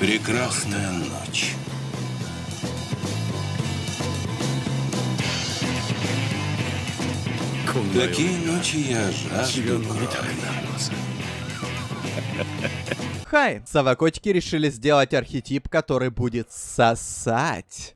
Прекрасная ночь. Такие ночи я жажду крови. Хай! Совокотики решили сделать архетип, который будет сосать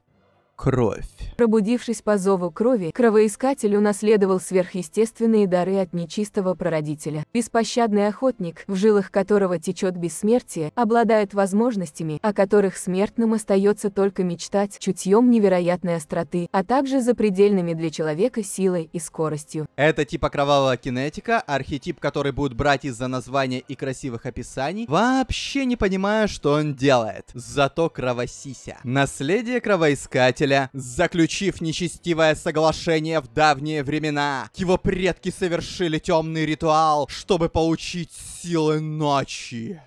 кровь. Пробудившись по зову крови, кровоискатель унаследовал сверхъестественные дары от нечистого прародителя. Беспощадный охотник, в жилах которого течет бессмертие, обладает возможностями, о которых смертным остается только мечтать, чутьем невероятной остроты, а также запредельными для человека силой и скоростью. Это типа кровавая кинетика, архетип, который будут брать из-за названия и красивых описаний, вообще не понимая, что он делает. Зато кровосися. Наследие кровоискателя Израиля, заключив нечестивое соглашение в давние времена. Его предки совершили темный ритуал, чтобы получить силы ночи.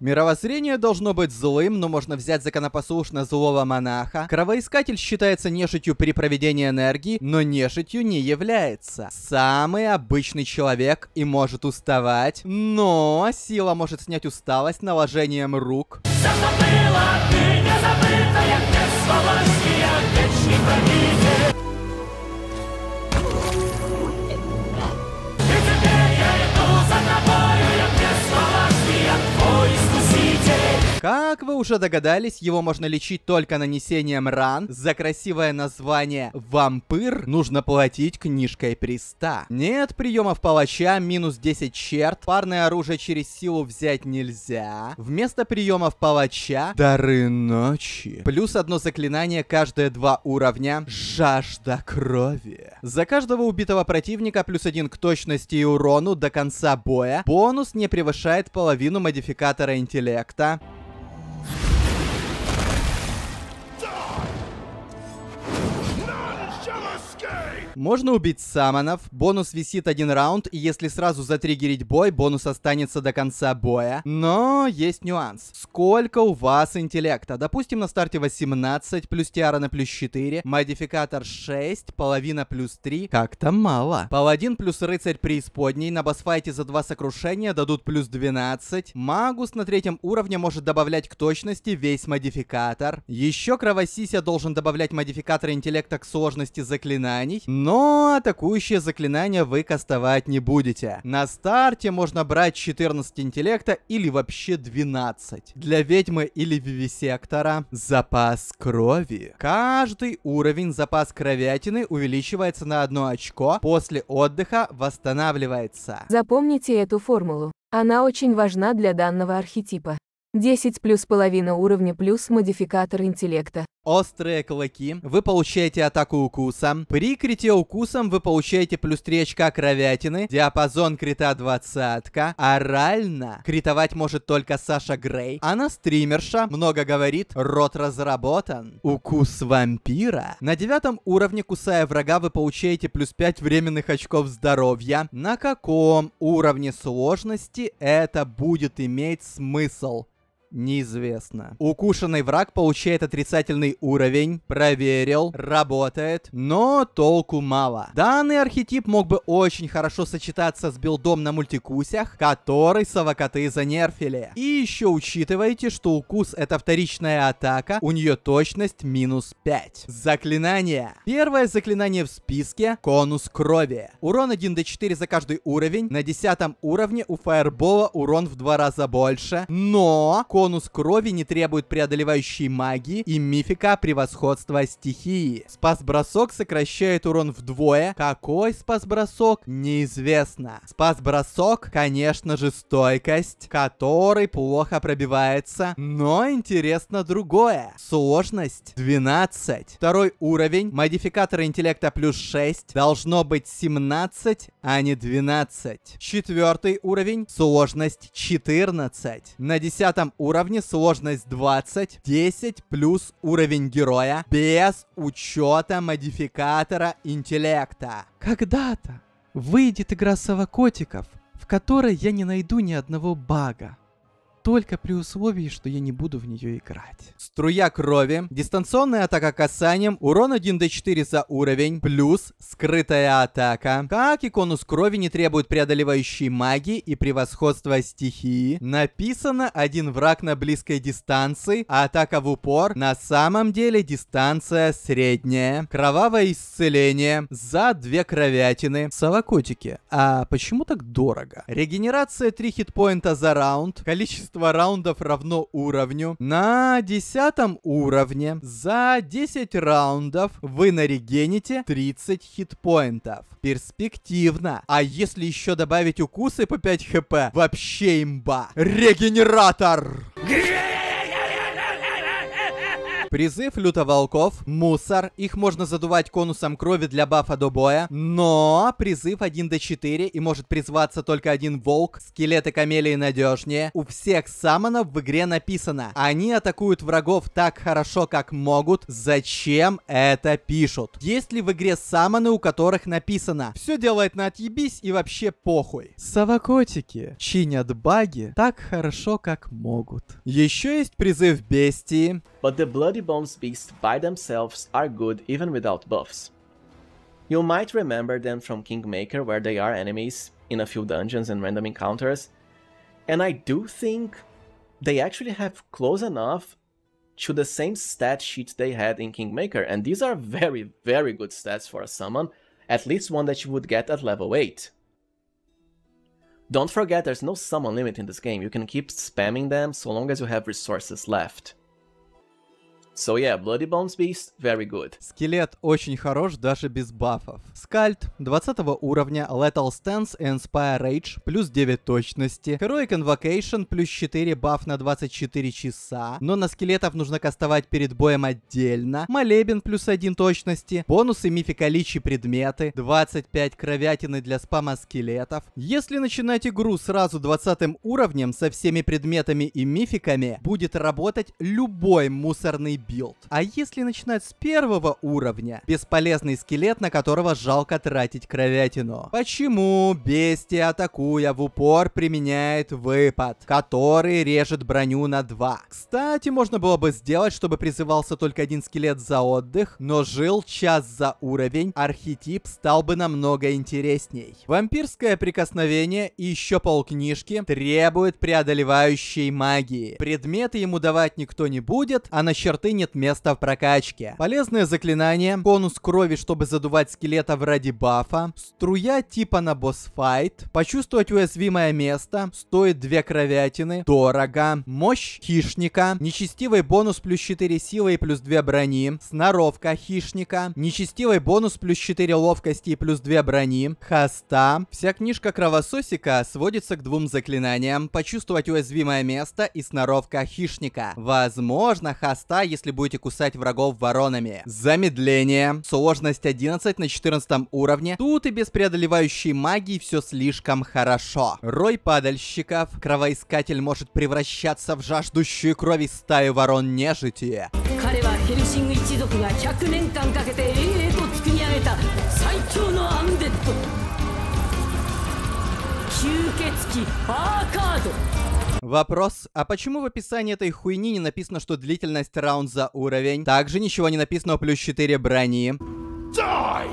Мировоззрение должно быть злым, но можно взять законопослушно злого монаха. Кровоискатель считается нежитью при проведении энергии, но нежитью не является. Самый обычный человек и может уставать, но сила может снять усталость наложением рук. Все, что было, ты не забыто, я, вечный Как вы уже догадались, его можно лечить только нанесением ран. За красивое название «Вампир» нужно платить книжкой приста. Нет приемов палача, минус 10 черт. Парное оружие через силу взять нельзя. Вместо приемов палача – дары ночи. Плюс одно заклинание каждые два уровня – жажда крови. За каждого убитого противника плюс один к точности и урону до конца боя бонус не превышает половину модификатора интеллекта. Можно убить саманов, бонус висит один раунд, и если сразу затриггерить бой, бонус останется до конца боя. Но есть нюанс. Сколько у вас интеллекта? Допустим, на старте 18, плюс тиара на плюс 4, модификатор 6, половина плюс 3. Как-то мало. Паладин плюс рыцарь преисподней на босфайте за два сокрушения дадут плюс 12. Магус на третьем уровне может добавлять к точности весь модификатор. Еще кровосися должен добавлять модификатор интеллекта к сложности заклинаний но атакующие заклинания вы кастовать не будете. На старте можно брать 14 интеллекта или вообще 12. Для ведьмы или вивисектора запас крови. Каждый уровень запас кровятины увеличивается на одно очко, после отдыха восстанавливается. Запомните эту формулу. Она очень важна для данного архетипа. 10 плюс половина уровня плюс модификатор интеллекта. Острые клыки. Вы получаете атаку укуса. При крите укусом вы получаете плюс 3 очка кровятины. Диапазон крита 20 -ка. Орально. Критовать может только Саша Грей. Она стримерша, много говорит, рот разработан. Укус вампира. На девятом уровне, кусая врага, вы получаете плюс 5 временных очков здоровья. На каком уровне сложности это будет иметь смысл? неизвестно. Укушенный враг получает отрицательный уровень, проверил, работает, но толку мало. Данный архетип мог бы очень хорошо сочетаться с билдом на мультикусях, который совокоты занерфили. И еще учитывайте, что укус это вторичная атака, у нее точность минус 5. Заклинание. Первое заклинание в списке конус крови. Урон 1 до 4 за каждый уровень. На 10 уровне у фаербола урон в два раза больше, но конус бонус крови не требует преодолевающей магии и мифика превосходства стихии. Спас-бросок сокращает урон вдвое. Какой спас-бросок? Неизвестно. Спас-бросок, конечно же, стойкость, который плохо пробивается. Но интересно другое. Сложность 12. Второй уровень. Модификатор интеллекта плюс 6. Должно быть 17, а не 12. Четвертый уровень. Сложность 14. На десятом уровне уровни, сложность 20, 10 плюс уровень героя, без учета модификатора интеллекта. Когда-то выйдет игра совокотиков, в которой я не найду ни одного бага только при условии, что я не буду в нее играть. Струя крови, дистанционная атака касанием, урон 1d4 за уровень, плюс скрытая атака. Как и конус крови не требует преодолевающей магии и превосходства стихии, написано один враг на близкой дистанции, а атака в упор на самом деле дистанция средняя. Кровавое исцеление за две кровятины. Савакотики. а почему так дорого? Регенерация 3 хитпоинта за раунд, количество количество раундов равно уровню. На десятом уровне за 10 раундов вы нарегените 30 хитпоинтов. Перспективно. А если еще добавить укусы по 5 хп, вообще имба. Регенератор! Грей! Призыв лютоволков, мусор, их можно задувать конусом крови для бафа до боя, но призыв 1 до 4 и может призваться только один волк, скелеты камелии надежнее. У всех самонов в игре написано, они атакуют врагов так хорошо, как могут, зачем это пишут? Есть ли в игре самоны, у которых написано, все делает на отъебись и вообще похуй? Совокотики чинят баги так хорошо, как могут. Еще есть призыв бестии, but the Bloody Bones beasts by themselves are good even without buffs. You might remember them from Kingmaker where they are enemies in a few dungeons and random encounters, and I do think they actually have close enough to the same stat sheet they had in Kingmaker, and these are very, very good stats for a summon, at least one that you would get at level 8. Don't forget there's no summon limit in this game, you can keep spamming them so long as you have resources left. So yeah, Bloody Bones Beast, very good. Скелет очень хорош даже без бафов. Скальд 20 уровня, Lethal Stance и Inspire Rage, плюс 9 точности. Heroic Invocation, плюс 4 баф на 24 часа. Но на скелетов нужно кастовать перед боем отдельно. Молебен плюс 1 точности. Бонусы мифика личи предметы. 25 кровятины для спама скелетов. Если начинать игру сразу 20 уровнем со всеми предметами и мификами, будет работать любой мусорный билд. А если начинать с первого уровня, бесполезный скелет, на которого жалко тратить кровятину. Почему бестия, атакуя в упор, применяет выпад, который режет броню на 2? Кстати, можно было бы сделать, чтобы призывался только один скелет за отдых, но жил час за уровень, архетип стал бы намного интересней. Вампирское прикосновение и еще полкнижки требует преодолевающей магии. Предметы ему давать никто не будет, а на черты нет места в прокачке. Полезное заклинание, конус крови, чтобы задувать скелетов ради бафа, струя типа на босс-файт, почувствовать уязвимое место, стоит две кровятины, дорого, мощь хищника, нечестивый бонус плюс 4 силы и плюс 2 брони, сноровка хищника, нечестивый бонус плюс 4 ловкости и плюс 2 брони, хаста Вся книжка кровососика сводится к двум заклинаниям, почувствовать уязвимое место и сноровка хищника. Возможно, хаста если если будете кусать врагов воронами. Замедление. Сложность 11 на 14 уровне. Тут и без преодолевающей магии все слишком хорошо. Рой падальщиков. Кровоискатель может превращаться в жаждущую крови стаю ворон нежити. 彼はヘルシング一族が100年間かけて英英と作り上げた最強のアンデッド吸血鬼アーカード Вопрос, а почему в описании этой хуйни не написано, что длительность раунд за уровень? Также ничего не написано о плюс 4 брони. Die!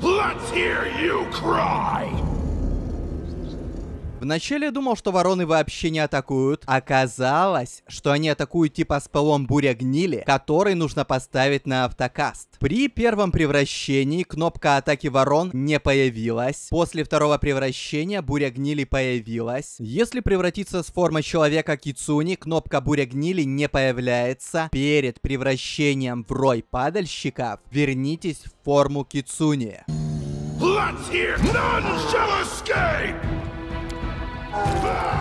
Let's hear you cry! Вначале я думал, что вороны вообще не атакуют. Оказалось, что они атакуют типа с пылом буря гнили, который нужно поставить на автокаст. При первом превращении кнопка атаки ворон не появилась. После второго превращения буря гнили появилась. Если превратиться с формы человека Кицуни, кнопка буря гнили не появляется. Перед превращением в рой падальщиков вернитесь в форму Кицуни. Let's hear none shall escape! Uh.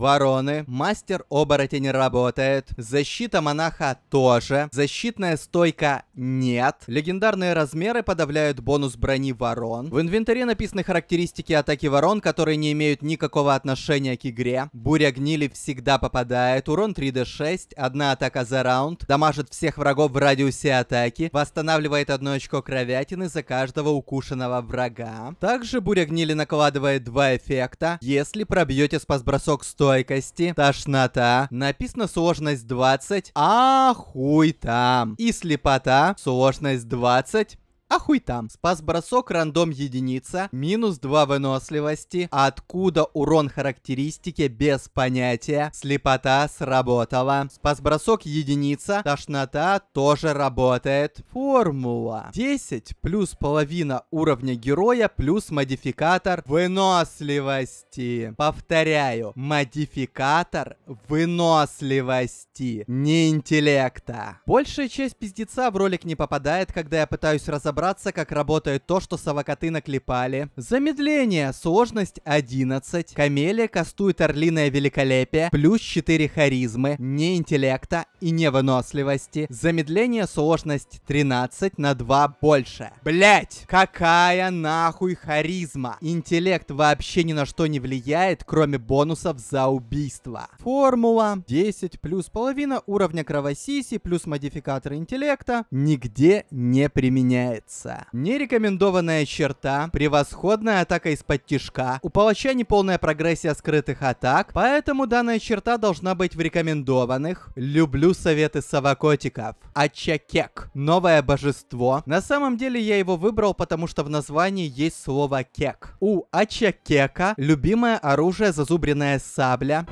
Вороны. Мастер-оборотень работает. Защита монаха тоже. Защитная стойка нет. Легендарные размеры подавляют бонус брони ворон. В инвентаре написаны характеристики атаки ворон, которые не имеют никакого отношения к игре. Буря гнили всегда попадает. Урон 3d6. Одна атака за раунд. Дамажит всех врагов в радиусе атаки. Восстанавливает одно очко кровятины за каждого укушенного врага. Также буря гнили накладывает два эффекта. Если пробьете спасбросок 100 стойкости, тошнота, написано сложность 20, а хуй там. И слепота, сложность 20, а хуй там. Спас бросок, рандом единица, минус 2 выносливости. Откуда урон характеристики, без понятия. Слепота сработала. Спас бросок, единица, тошнота тоже работает. Формула. 10 плюс половина уровня героя плюс модификатор выносливости. Повторяю, модификатор выносливости, не интеллекта. Большая часть пиздеца в ролик не попадает, когда я пытаюсь разобраться разобраться, как работает то, что совокоты наклепали. Замедление, сложность 11. Камелия кастует орлиное великолепие, плюс 4 харизмы, не интеллекта и не выносливости. Замедление, сложность 13 на 2 больше. Блять, какая нахуй харизма? Интеллект вообще ни на что не влияет, кроме бонусов за убийство. Формула 10 плюс половина уровня кровосиси плюс модификатор интеллекта нигде не применяет отца. Нерекомендованная черта, превосходная атака из-под тишка, у палача неполная прогрессия скрытых атак, поэтому данная черта должна быть в рекомендованных. Люблю советы совокотиков. Ачакек. Новое божество. На самом деле я его выбрал, потому что в названии есть слово кек. У Ачакека любимое оружие зазубренная сабля.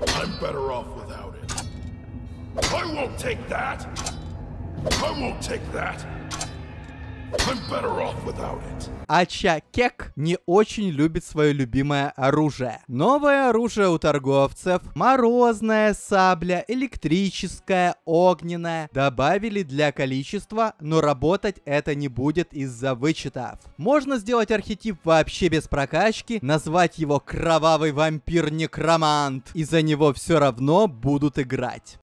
I'm better off without it. I won't take that! А Чакек не очень любит свое любимое оружие. Новое оружие у торговцев, морозная сабля, электрическая, огненная, добавили для количества, но работать это не будет из-за вычетов. Можно сделать архетип вообще без прокачки, назвать его кровавый вампир-некромант, и за него все равно будут играть.